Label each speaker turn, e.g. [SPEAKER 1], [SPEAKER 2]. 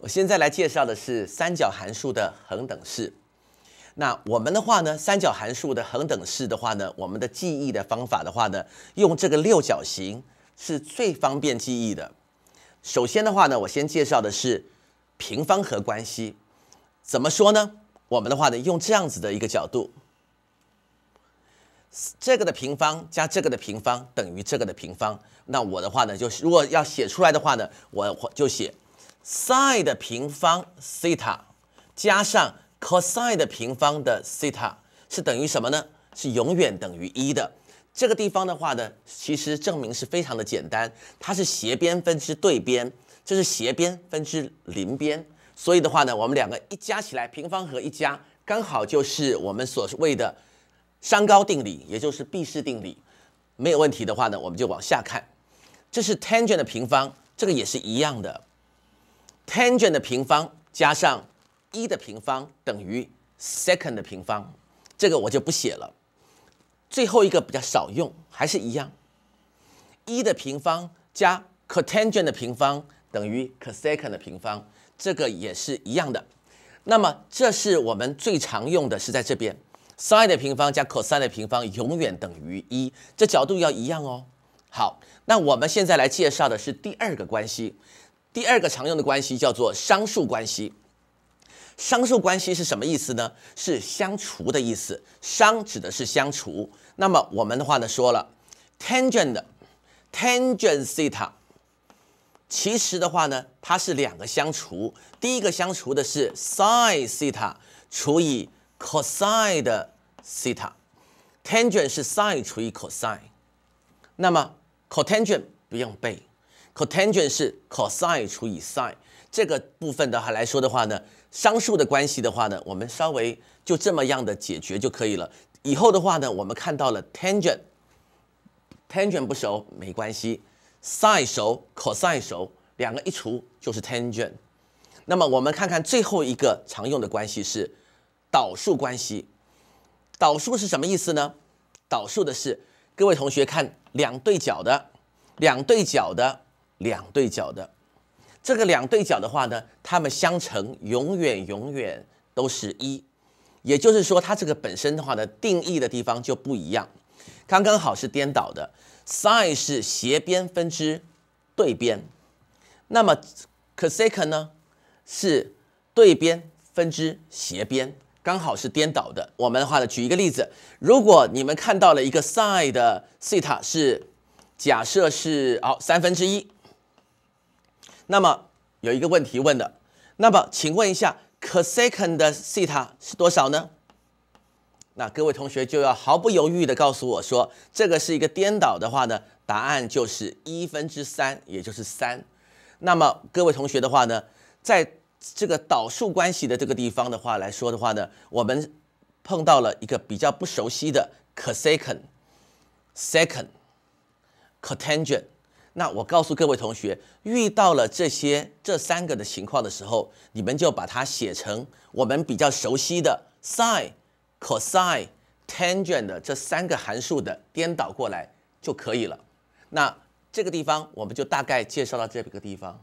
[SPEAKER 1] 我现在来介绍的是三角函数的恒等式。那我们的话呢，三角函数的恒等式的话呢，我们的记忆的方法的话呢，用这个六角形是最方便记忆的。首先的话呢，我先介绍的是平方和关系。怎么说呢？我们的话呢，用这样子的一个角度，这个的平方加这个的平方等于这个的平方。那我的话呢，就是如果要写出来的话呢，我就写。sin 的平方西塔加上 c o s 的平方的平方的西塔是等于什么呢？是永远等于一的。这个地方的话呢，其实证明是非常的简单。它是斜边分之对边，这是斜边分之邻边。所以的话呢，我们两个一加起来，平方和一加，刚好就是我们所谓的商高定理，也就是毕氏定理。没有问题的话呢，我们就往下看。这是 tangent 的平方，这个也是一样的。Tangent 的平方加上一的平方等于 Second 的平方，这个我就不写了。最后一个比较少用，还是一样，一的平方加 Cotangent 的平方等于 Cosecant 的平方，这个也是一样的。那么这是我们最常用的是在这边，Sine 的平方加 Cosine 的平方永远等于一，这角度要一样哦。好，那我们现在来介绍的是第二个关系。第二个常用的关系叫做商数关系。商数关系是什么意思呢？是相除的意思。商指的是相除。那么我们的话呢，说了，tangent，tangent theta，其实的话呢，它是两个相除。第一个相除的是 sin theta 除以 cosine t a tangent 是 sin 除以 cosine。那么 cotangent 不用背。cotangent 是 cosine 除以 sin，这个部分的话来说的话呢，商数的关系的话呢，我们稍微就这么样的解决就可以了。以后的话呢，我们看到了 tangent，tangent 不熟没关系，sin 熟，cosine 熟，两个一除就是 tangent。那么我们看看最后一个常用的关系是导数关系，导数是什么意思呢？导数的是各位同学看两对角的，两对角的。两对角的，这个两对角的话呢，它们相乘永远永远都是一，也就是说，它这个本身的话呢，定义的地方就不一样，刚刚好是颠倒的。sin 是斜边分之对边，那么 c o s e n 呢是对边分之斜边，刚好是颠倒的。我们的话呢，举一个例子，如果你们看到了一个 sin 的西塔是，假设是哦三分之一。那么有一个问题问的，那么请问一下 c o s a n e 的西塔是多少呢？那各位同学就要毫不犹豫的告诉我说，这个是一个颠倒的话呢，答案就是一分之三，也就是三。那么各位同学的话呢，在这个导数关系的这个地方的话来说的话呢，我们碰到了一个比较不熟悉的 c o s a n e second、cotangent。那我告诉各位同学，遇到了这些这三个的情况的时候，你们就把它写成我们比较熟悉的 s i n cosine、tangent 的这三个函数的颠倒过来就可以了。那这个地方我们就大概介绍到这个地方。